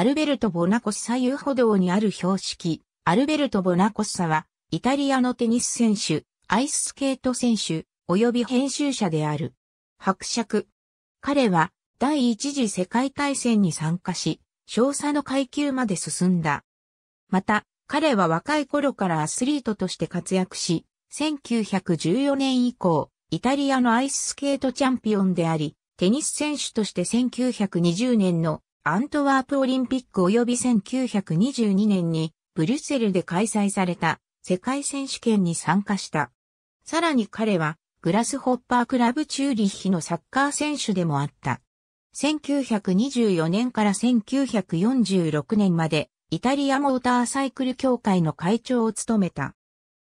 アルベルト・ボナコッサ遊歩道にある標識、アルベルト・ボナコッサは、イタリアのテニス選手、アイススケート選手、及び編集者である。伯爵。彼は、第一次世界大戦に参加し、少佐の階級まで進んだ。また、彼は若い頃からアスリートとして活躍し、1914年以降、イタリアのアイススケートチャンピオンであり、テニス選手として1920年のアントワープオリンピック及び1922年にブリュッセルで開催された世界選手権に参加した。さらに彼はグラスホッパークラブチューリッヒのサッカー選手でもあった。1924年から1946年までイタリアモーターサイクル協会の会長を務めた。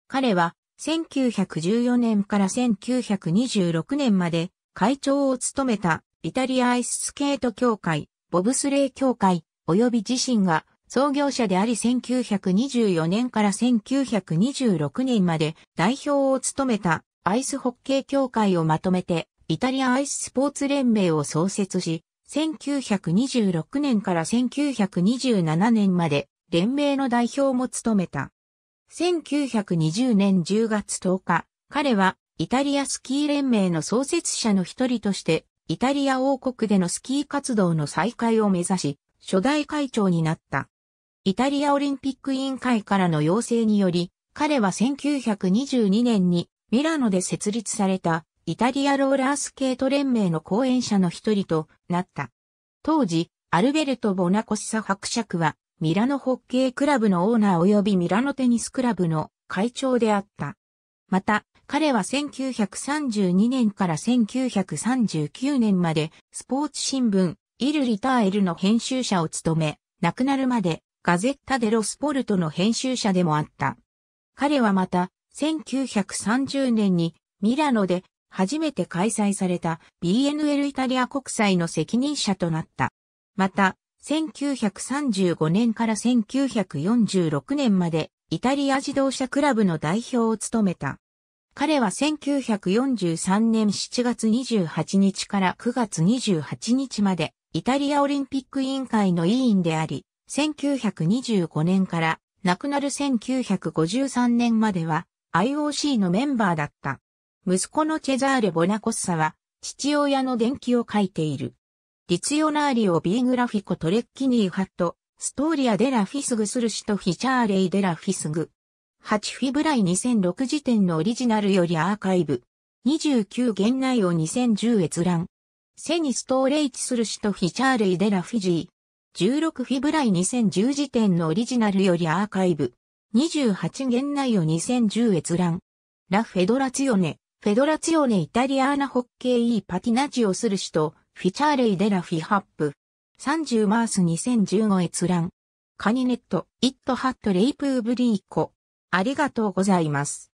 彼は1914年から1926年まで会長を務めたイタリアアイススケート協会ボブスレー協会、及び自身が創業者であり1924年から1926年まで代表を務めたアイスホッケー協会をまとめてイタリアアイススポーツ連盟を創設し、1926年から1927年まで連盟の代表も務めた。1920年10月10日、彼はイタリアスキー連盟の創設者の一人としてイタリア王国でのスキー活動の再開を目指し、初代会長になった。イタリアオリンピック委員会からの要請により、彼は1922年にミラノで設立されたイタリアローラースケート連盟の講演者の一人となった。当時、アルベルト・ボナコッサ伯爵は、ミラノホッケークラブのオーナー及びミラノテニスクラブの会長であった。また、彼は1932年から1939年までスポーツ新聞イル・リターエルの編集者を務め、亡くなるまでガゼッタ・デ・ロスポルトの編集者でもあった。彼はまた1930年にミラノで初めて開催された BNL イタリア国際の責任者となった。また、1935年から1946年までイタリア自動車クラブの代表を務めた。彼は1943年7月28日から9月28日までイタリアオリンピック委員会の委員であり、1925年から亡くなる1953年までは IOC のメンバーだった。息子のチェザーレ・ボナコッサは父親の伝記を書いている。リツヨナーリオ・ビーグラフィコ・トレッキニー・ハット、ストーリア・デラ・フィスグ・スルシト・フィチャーレイ・デラ・フィスグ。8フィブライ2006時点のオリジナルよりアーカイブ。29現内を2010閲覧。セニストーレイチする首都フィチャーレイデラフィジー。16フィブライ2010時点のオリジナルよりアーカイブ。28現内を2010閲覧。ラ・フェドラツィオネ。フェドラツィオネイタリアーナホッケーイーパティナジオする首都フィチャーレイデラフィハップ。30マース2015閲覧。カニネット、イットハットレイプーブリーコ。ありがとうございます。